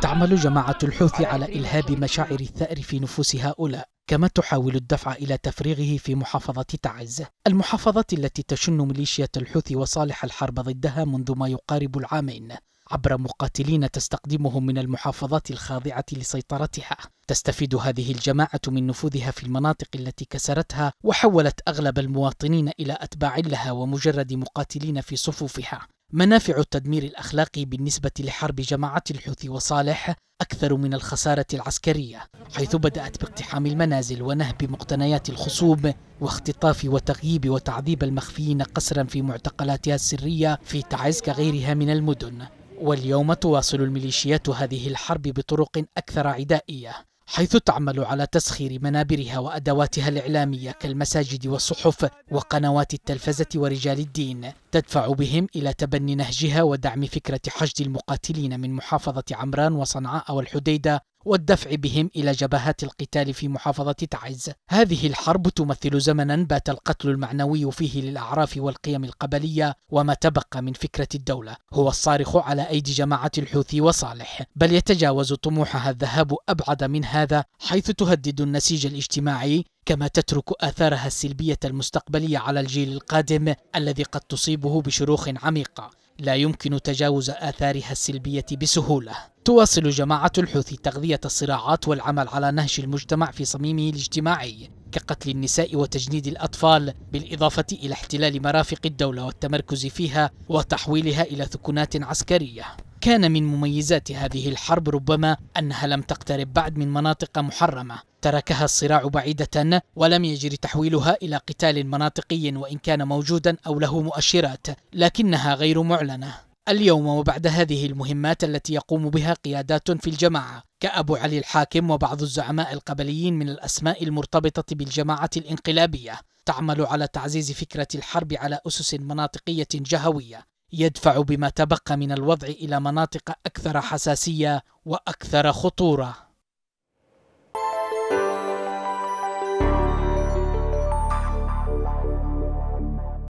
تعمل جماعة الحوث على إلهاب مشاعر الثأر في نفوس هؤلاء كما تحاول الدفع إلى تفريغه في محافظة تعز المحافظة التي تشن ميليشيا الحوث وصالح الحرب ضدها منذ ما يقارب العامين عبر مقاتلين تستقدمهم من المحافظات الخاضعة لسيطرتها تستفيد هذه الجماعة من نفوذها في المناطق التي كسرتها وحولت أغلب المواطنين إلى أتباع لها ومجرد مقاتلين في صفوفها منافع التدمير الأخلاقي بالنسبة لحرب جماعة الحوثي وصالح أكثر من الخسارة العسكرية حيث بدأت باقتحام المنازل ونهب مقتنيات الخصوم واختطاف وتغييب وتعذيب المخفيين قسرا في معتقلاتها السرية في تعز كغيرها من المدن واليوم تواصل الميليشيات هذه الحرب بطرق أكثر عدائية حيث تعمل على تسخير منابرها وادواتها الاعلاميه كالمساجد والصحف وقنوات التلفزه ورجال الدين تدفع بهم الى تبني نهجها ودعم فكره حشد المقاتلين من محافظه عمران وصنعاء والحديده والدفع بهم إلى جبهات القتال في محافظة تعز هذه الحرب تمثل زمنا بات القتل المعنوي فيه للأعراف والقيم القبلية وما تبقى من فكرة الدولة هو الصارخ على أيدي جماعة الحوثي وصالح بل يتجاوز طموحها الذهاب أبعد من هذا حيث تهدد النسيج الاجتماعي كما تترك آثارها السلبية المستقبلية على الجيل القادم الذي قد تصيبه بشروخ عميقة لا يمكن تجاوز آثارها السلبية بسهولة. تواصل جماعة الحوثي تغذية الصراعات والعمل على نهش المجتمع في صميمه الاجتماعي كقتل النساء وتجنيد الأطفال بالإضافة إلى احتلال مرافق الدولة والتمركز فيها وتحويلها إلى ثكنات عسكرية كان من مميزات هذه الحرب ربما أنها لم تقترب بعد من مناطق محرمة تركها الصراع بعيدة ولم يجري تحويلها إلى قتال مناطقي وإن كان موجودا أو له مؤشرات لكنها غير معلنة اليوم وبعد هذه المهمات التي يقوم بها قيادات في الجماعة كأبو علي الحاكم وبعض الزعماء القبليين من الأسماء المرتبطة بالجماعة الانقلابية تعمل على تعزيز فكرة الحرب على أسس مناطقية جهوية يدفع بما تبقى من الوضع الى مناطق اكثر حساسيه واكثر خطوره